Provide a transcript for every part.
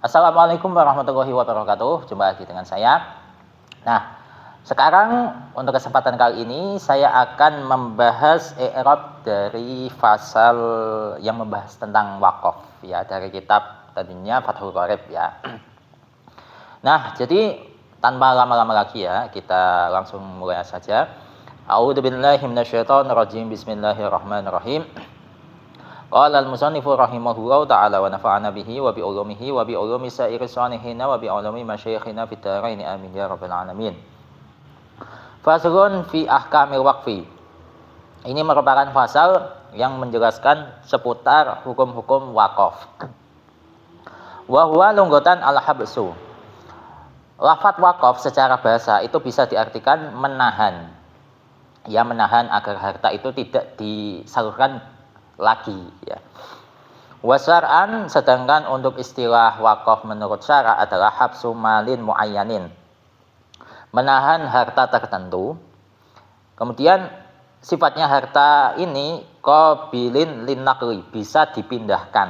Assalamualaikum warahmatullahi wabarakatuh. Jumpa lagi dengan saya. Nah, sekarang untuk kesempatan kali ini saya akan membahas Erop dari pasal yang membahas tentang wakaf ya dari kitab tadinya Fathul Qorib ya. Nah, jadi tanpa lama-lama lagi ya, kita langsung mulai saja. A'udzubillahi minasyaitonirrajim. Bismillahirrahmanirrahim. Qala al-musannifu rahimahullahu ta'ala wa nafa'ana bihi wa bi ulumihi wa bi ulumi sa'iri sanihina wa bi ulumi masyayikhina fid dharain amin ya rabbal alamin. Faslun fi ahkamil waqfi. Ini merupakan pasal yang menjelaskan seputar hukum-hukum wakaf. Wa huwa lunggutan al-habsu. Lafat wakaf secara bahasa itu bisa diartikan menahan. Ya menahan agar harta itu tidak disalurkan lagi ya. Wasar'an sedangkan untuk istilah wakaf menurut syara adalah habsu malin muayyanin. Menahan harta tertentu. Kemudian sifatnya harta ini qabilin linakli bisa dipindahkan.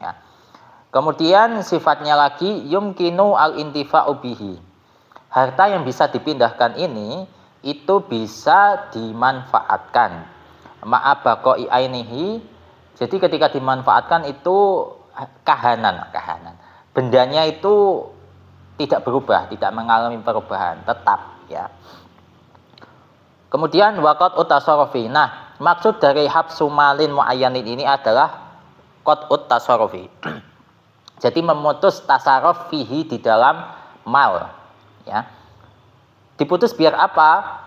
Ya. Kemudian sifatnya lagi yumkinu al intifa'u bihi. Harta yang bisa dipindahkan ini itu bisa dimanfaatkan ma'abakoi ainihi jadi ketika dimanfaatkan itu eh, kahanan kahanan bendanya itu tidak berubah tidak mengalami perubahan tetap ya kemudian wakot utasorofi nah maksud dari habsu malin muayyanin ini adalah kot utasorofi jadi memutus tasarof fihi di dalam mal ya diputus biar apa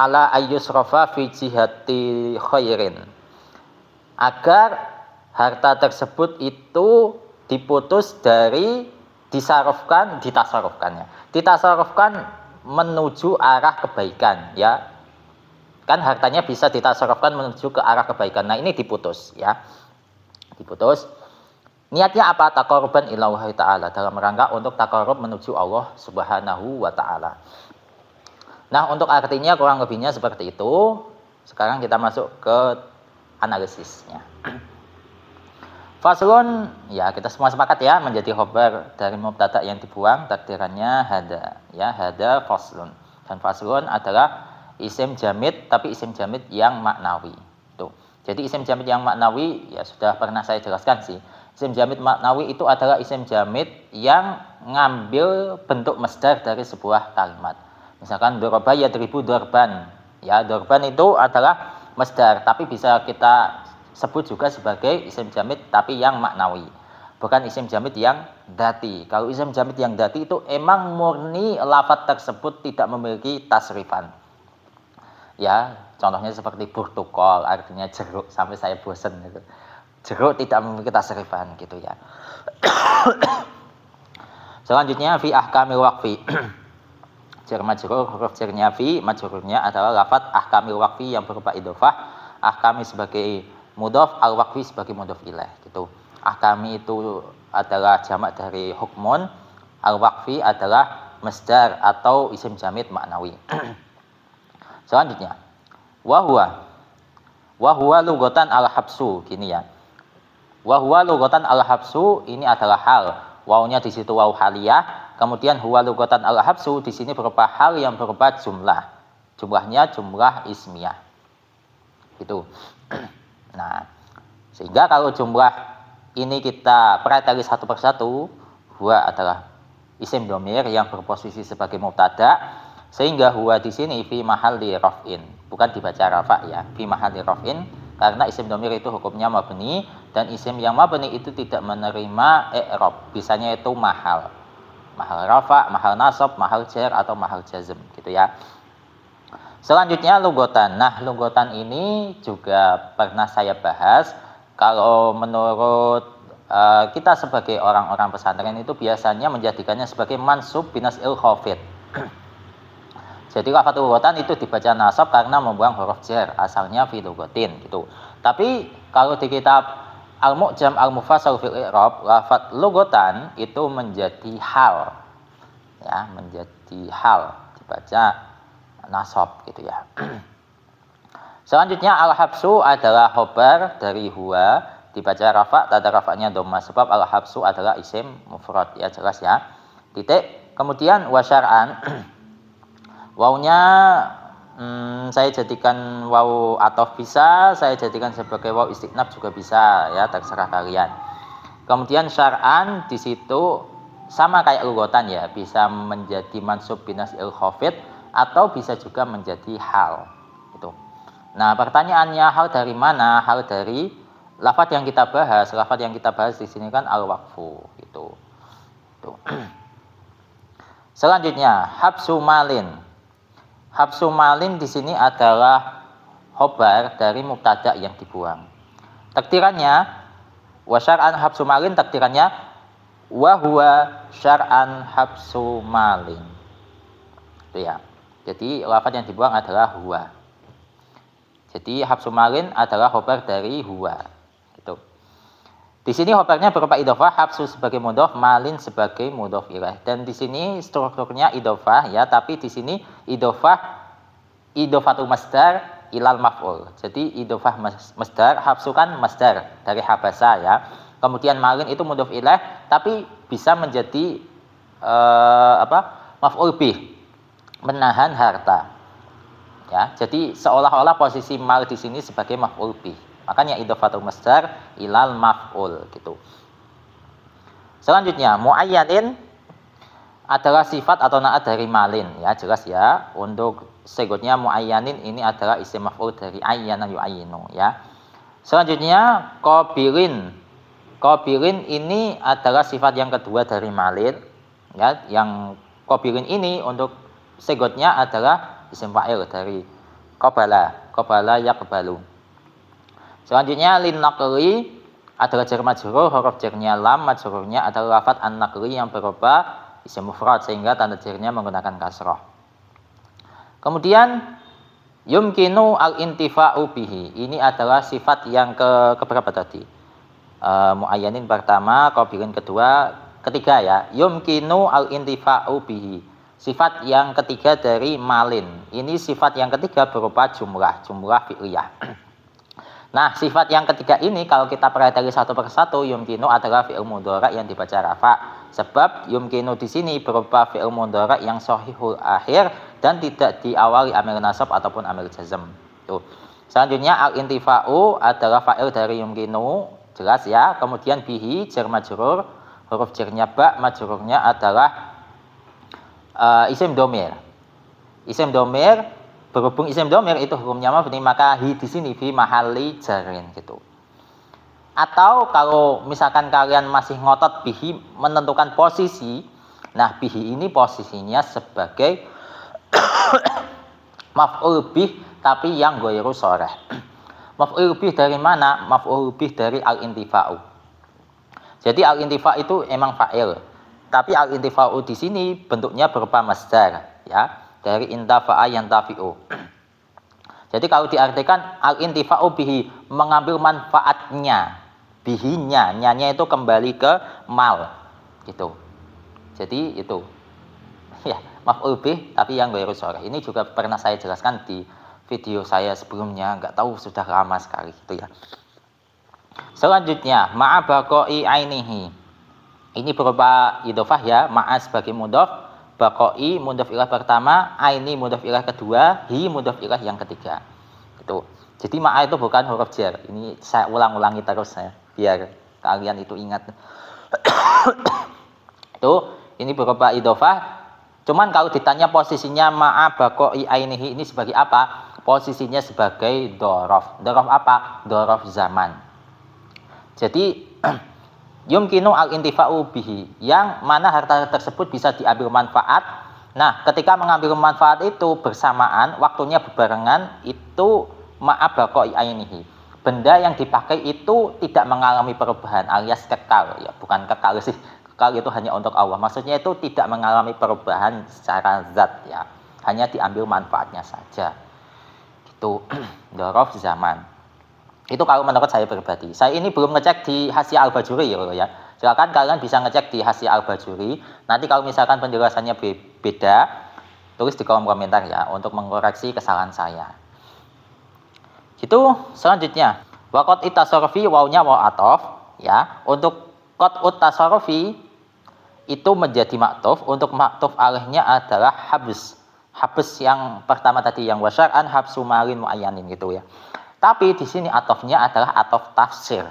ala ayyusrafa fi jihati khairin agar harta tersebut itu diputus dari disarofkan ditasarofkannya ditasarofkan menuju arah kebaikan ya kan hartanya bisa ditasarofkan menuju ke arah kebaikan nah ini diputus ya diputus niatnya apa takoruban ilallahi ta'ala dalam rangka untuk takorub menuju Allah subhanahu wa ta'ala Nah, untuk artinya kurang lebihnya seperti itu. Sekarang kita masuk ke analisisnya. Faslun, ya kita semua sepakat ya menjadi khobar dari mubtada yang dibuang takdirannya hada, ya hada faslun. Dan faslun adalah isim jamit tapi isim jamit yang maknawi. Tuh. Jadi isim jamit yang maknawi ya sudah pernah saya jelaskan sih. Isim jamit maknawi itu adalah isim jamit yang ngambil bentuk masdar dari sebuah kalimat. Misalkan dorba ya ribu dorban. Ya, dorban itu adalah masdar, tapi bisa kita sebut juga sebagai isim jamid tapi yang maknawi. Bukan isim jamid yang dati. Kalau isim jamid yang dati itu emang murni lafat tersebut tidak memiliki tasrifan. Ya, contohnya seperti burtukol artinya jeruk sampai saya bosan, gitu. Jeruk tidak memiliki tasrifan gitu ya. Selanjutnya fi ahkamil waqfi jar majrur huruf jarnya fi majrurnya adalah lafat ahkamil wakfi yang berupa idofah ahkami sebagai mudof al waqfi sebagai mudof ilaih gitu ahkami itu adalah jamak dari hukmun al waqfi adalah masdar atau isim jamid maknawi selanjutnya wahwa wahwa lugatan al habsu gini ya wahwa lugatan al habsu ini adalah hal wawnya di situ waw haliyah Kemudian huwa lugatan al habsu di sini berupa hal yang berupa jumlah. Jumlahnya jumlah ismiyah. Gitu. nah, sehingga kalau jumlah ini kita perhatikan satu persatu, huwa adalah isim domir yang berposisi sebagai mubtada sehingga huwa di sini fi mahalli raf'in bukan dibaca rafa ya fi mahalli raf'in karena isim domir itu hukumnya mabni dan isim yang mabni itu tidak menerima i'rab bisanya itu mahal mahal rafa, mahal nasab, mahal jar atau mahal jazm gitu ya. Selanjutnya lugotan. Nah, lugotan ini juga pernah saya bahas kalau menurut uh, kita sebagai orang-orang pesantren itu biasanya menjadikannya sebagai mansub binas il khafid. Jadi lafadz lugotan itu dibaca nasab karena membuang huruf jar asalnya fi lugotin gitu. Tapi kalau di kitab al mujam al mufasal fil i'rab lafat lugotan itu menjadi hal ya menjadi hal dibaca nasab gitu ya selanjutnya al habsu adalah hobar dari huwa dibaca rafa tata rafanya doma sebab al habsu adalah isim mufrad ya jelas ya titik kemudian wasyar'an waunya hmm, saya jadikan wau atau bisa, saya jadikan sebagai wau istiqnab juga bisa ya terserah kalian. Kemudian syar'an di situ sama kayak lugotan ya, bisa menjadi mansub binas il khafid atau bisa juga menjadi hal itu. Nah, pertanyaannya hal dari mana? Hal dari lafat yang kita bahas. Lafat yang kita bahas di sini kan al-waqfu gitu. Selanjutnya, habsu malin. Habsu malin di sini adalah hobar dari mubtada yang dibuang. Takdirannya wasyar'an habsu malin takdirannya wahwa syar'an habsu malin. Itu ya. Jadi lafaz yang dibuang adalah huwa. Jadi habsu malin adalah hobar dari huwa. Di sini khobarnya berupa idofah hapsu sebagai mudof, malin sebagai mudhof ilah. Dan di sini strukturnya idofah ya, tapi di sini idofah tu masdar ilal maf'ul. Jadi idhofah masdar, hapsu kan masdar dari habasa ya. Kemudian malin itu mudof ilah, tapi bisa menjadi uh, apa? maf'ul bih. Menahan harta. Ya, jadi seolah-olah posisi mal di sini sebagai maf'ul bih. Makanya idofatul masdar ilal maf'ul gitu. Selanjutnya muayyanin adalah sifat atau naat dari malin ya jelas ya untuk segotnya muayyanin ini adalah isim maf'ul dari ayyana yu'ayyinu ya selanjutnya qabirin qabirin ini adalah sifat yang kedua dari malin ya yang qabirin ini untuk segotnya adalah isim fa'il dari qabala qabala yaqbalu Selanjutnya lin nakli adalah jar majrur, huruf jarnya lam, majrurnya adalah lafat an nakli yang berupa isim mufrad sehingga tanda jarnya menggunakan kasroh. Kemudian yumkinu al intifa'u bihi. Ini adalah sifat yang ke keberapa tadi? E, muayyanin pertama, qabilin kedua, ketiga ya. Yumkinu al intifa'u bihi. Sifat yang ketiga dari malin. Ini sifat yang ketiga berupa jumlah, jumlah fi'liyah. Nah, sifat yang ketiga ini kalau kita perhatikan satu persatu yumkinu adalah fi'il mudhara yang dibaca rafa. Sebab yumkinu di sini berupa fi'il mudhara yang sahihul akhir dan tidak diawali amir nasab ataupun amir jazm. Tuh. Selanjutnya al-intifa'u adalah fa'il dari yumkinu, jelas ya. Kemudian bihi jar majrur, huruf jarnya ba, majrurnya adalah uh, isim domir. Isim domir berhubung isim domir itu hukumnya mabni maka hi di sini fi mahali jarin gitu atau kalau misalkan kalian masih ngotot bihi menentukan posisi nah bihi ini posisinya sebagai maf'ul bih tapi yang goyru soreh maf'ul bih dari mana maf'ul bih dari al-intifa'u jadi al-intifa' itu emang fa'il tapi al-intifa'u di sini bentuknya berupa masdar ya dari intafa'a yang tafi'u. Jadi kalau diartikan al-intifa'u bihi mengambil manfaatnya, bihinya, nyanya itu kembali ke mal gitu. Jadi itu ya maaf lebih, tapi yang baru sore. Ini juga pernah saya jelaskan di video saya sebelumnya, Enggak tahu sudah lama sekali gitu ya. Selanjutnya ma'abakoi ainihi. Ini berupa idofah ya, ma'a sebagai mudof, Bakoi mudhof ilah pertama, aini mudhof ilah kedua, hi mudhof ilah yang ketiga. itu. Jadi ma'a itu bukan huruf jar. Ini saya ulang-ulangi terus ya, biar kalian itu ingat. itu ini berupa idofah. Cuman kalau ditanya posisinya ma'a bakoi ainihi ini sebagai apa? Posisinya sebagai dorof. Dorof apa? Dorof zaman. Jadi yumkinu al intifa'u bihi yang mana harta tersebut bisa diambil manfaat nah ketika mengambil manfaat itu bersamaan waktunya berbarengan itu maaf bakoi ainihi benda yang dipakai itu tidak mengalami perubahan alias kekal ya bukan kekal sih kekal itu hanya untuk Allah maksudnya itu tidak mengalami perubahan secara zat ya hanya diambil manfaatnya saja itu dorof zaman itu kalau menurut saya pribadi. Saya ini belum ngecek di hasil alba juri ya, ya. Silakan kalian bisa ngecek di hasil alba juri Nanti kalau misalkan penjelasannya beda, tulis di kolom komentar ya untuk mengoreksi kesalahan saya. Itu selanjutnya. Wakot itasorofi wawnya waw atof ya. Untuk kot utasorofi itu menjadi maktuf. Untuk maktuf alihnya adalah habis. Habis yang pertama tadi yang wasyar'an habsu malin muayyanin gitu ya. Tapi di sini atofnya adalah atof tafsir.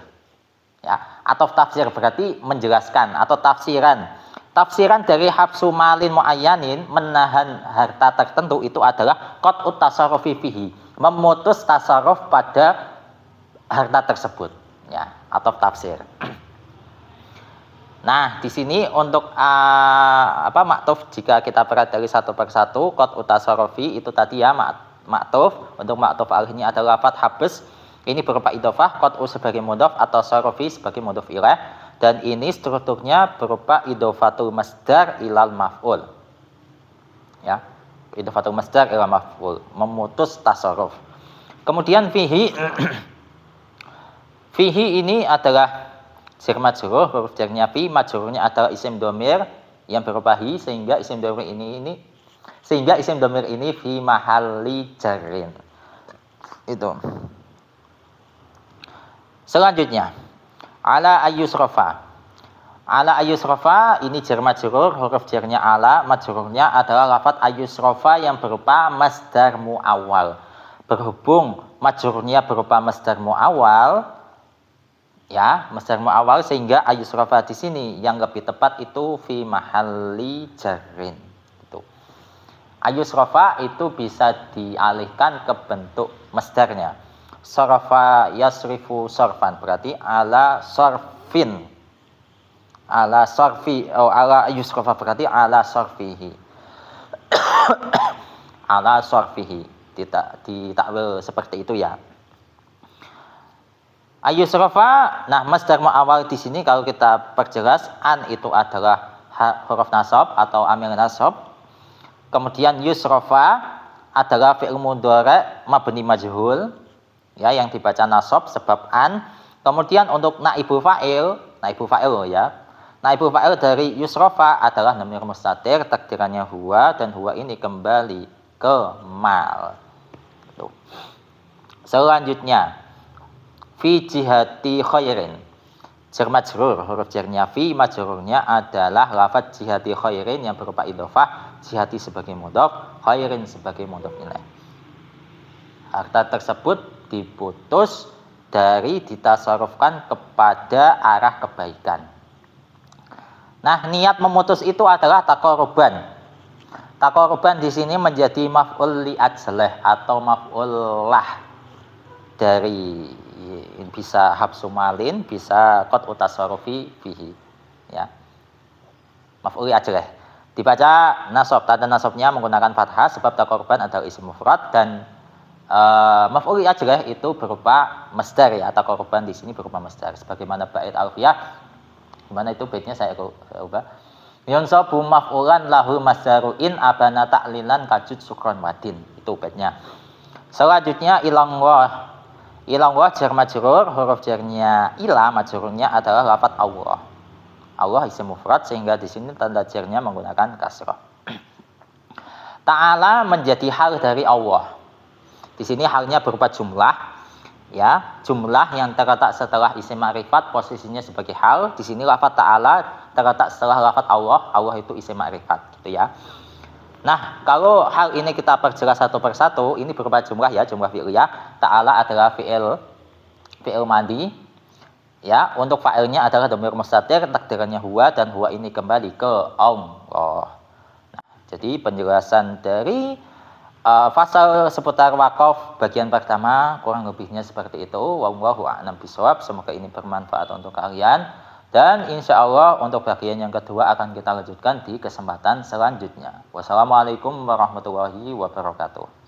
Ya, atof tafsir berarti menjelaskan atau tafsiran. Tafsiran dari hafsu malin muayyanin menahan harta tertentu itu adalah kot utasarofi fihi, memutus tasarof pada harta tersebut, ya, atau tafsir. Nah, di sini untuk uh, apa maktuf jika kita perhati satu persatu kot utasorofi itu tadi ya mak maktof untuk maktof alihnya ini adalah fathah ini berupa idofah kotu sebagai mudhof atau sorofi sebagai mudhof ilah dan ini strukturnya berupa idofatul masdar ilal maf'ul ya idofatul masdar ilal maf'ul memutus tasarruf kemudian fihi fihi ini adalah sir majruh huruf jarnya fi majruhnya adalah isim domir yang berupa hi sehingga isim domir ini ini sehingga isim domir ini fi mahali jarin. Itu. Selanjutnya, ala ayusrofa. Ala ayusrofa ini jer majurur huruf jernya ala, majururnya adalah lafat ayusrofa yang berupa masdar awal Berhubung majurnya berupa masdar awal ya, masdar awal sehingga ayusrofa di sini yang lebih tepat itu fi mahali jarin. Ayusrofa itu bisa dialihkan ke bentuk masdarnya. Sorfa yasrifu sorfan berarti ala sorfin. Ala sorfi oh ala rofa berarti ala sorfihi. ala sorfihi tidak ditakwil seperti itu ya. Ayusrofa, nah masdar awal di sini kalau kita perjelas an itu adalah huruf nasab atau amil nasab Kemudian yusrofa adalah fi'il mudhari mabni majhul ya yang dibaca nasab sebab an. Kemudian untuk naibu fa'il, naibu fa'il ya. naibu fa'il dari yusrofa adalah namir mustatir takdirannya huwa dan huwa ini kembali ke mal. Tuh. Selanjutnya fi jihati khairin Jar majrur huruf jarnya fi majrurnya adalah lafaz jihati khairin yang berupa idhofah, jihati sebagai mudhof, khairin sebagai mudhof nilai Harta tersebut diputus dari ditasarufkan kepada arah kebaikan. Nah, niat memutus itu adalah takoruban, Takoruban di sini menjadi maf'ul li atau maf'ul lah dari bisa habsu malin bisa kot utasorofi bihi ya aja lah. Ya. dibaca nasab tanda nasabnya menggunakan fathah sebab tak korban adalah isim mufrad dan uh, aja lah ya, itu berupa masdar ya atau korban di sini berupa masdar sebagaimana bait alfiyah gimana itu baitnya saya ubah bu maf'ulan lahu masdaru'in abana taklilan kajut sukron wadin itu baitnya selanjutnya ilang wah Ilah wa jar majrur, huruf jarnya ilah majrurnya adalah lafat Allah. Allah isim mufrad sehingga di sini tanda jarnya menggunakan kasrah. Ta'ala menjadi hal dari Allah. Di sini halnya berupa jumlah ya, jumlah yang terletak setelah isim ma'rifat posisinya sebagai hal. Di sini lafat ta'ala terletak setelah lafat Allah. Allah itu isim ma'rifat gitu ya. Nah, kalau hal ini kita perjelas satu persatu, ini berupa jumlah ya, jumlah ya. Ta'ala adalah fi'il fi'il mandi. Ya, untuk fa'ilnya adalah domir mustatir, takdirannya huwa dan huwa ini kembali ke Allah. Nah, jadi penjelasan dari uh, eh, pasal seputar wakaf bagian pertama kurang lebihnya seperti itu. Wallahu a'lam Semoga ini bermanfaat untuk kalian. Dan insya Allah untuk bagian yang kedua akan kita lanjutkan di kesempatan selanjutnya. Wassalamualaikum warahmatullahi wabarakatuh.